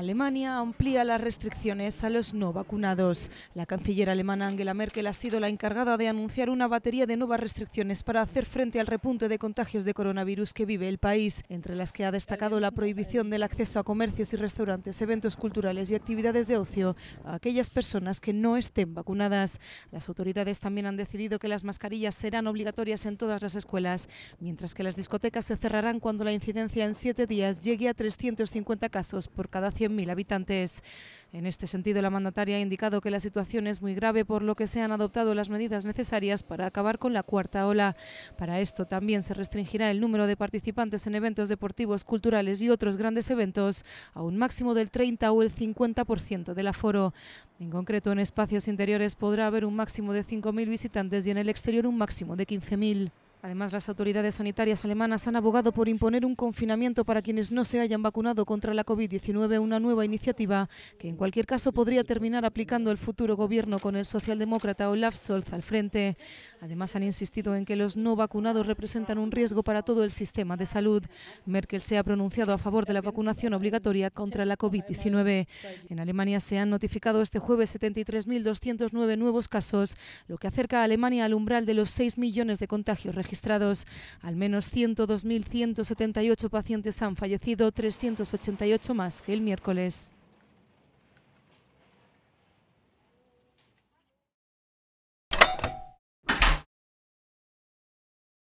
Alemania amplía las restricciones a los no vacunados. La canciller alemana Angela Merkel ha sido la encargada de anunciar una batería de nuevas restricciones para hacer frente al repunte de contagios de coronavirus que vive el país, entre las que ha destacado la prohibición del acceso a comercios y restaurantes, eventos culturales y actividades de ocio a aquellas personas que no estén vacunadas. Las autoridades también han decidido que las mascarillas serán obligatorias en todas las escuelas, mientras que las discotecas se cerrarán cuando la incidencia en siete días llegue a 350 casos por cada 100 mil habitantes. En este sentido, la mandataria ha indicado que la situación es muy grave, por lo que se han adoptado las medidas necesarias para acabar con la cuarta ola. Para esto también se restringirá el número de participantes en eventos deportivos, culturales y otros grandes eventos a un máximo del 30 o el 50% del aforo. En concreto, en espacios interiores podrá haber un máximo de 5.000 visitantes y en el exterior un máximo de 15.000. Además, las autoridades sanitarias alemanas han abogado por imponer un confinamiento para quienes no se hayan vacunado contra la COVID-19, una nueva iniciativa que en cualquier caso podría terminar aplicando el futuro gobierno con el socialdemócrata Olaf Scholz al frente. Además, han insistido en que los no vacunados representan un riesgo para todo el sistema de salud. Merkel se ha pronunciado a favor de la vacunación obligatoria contra la COVID-19. En Alemania se han notificado este jueves 73.209 nuevos casos, lo que acerca a Alemania al umbral de los 6 millones de contagios registrados registrados. Al menos 102.178 pacientes han fallecido, 388 más que el miércoles.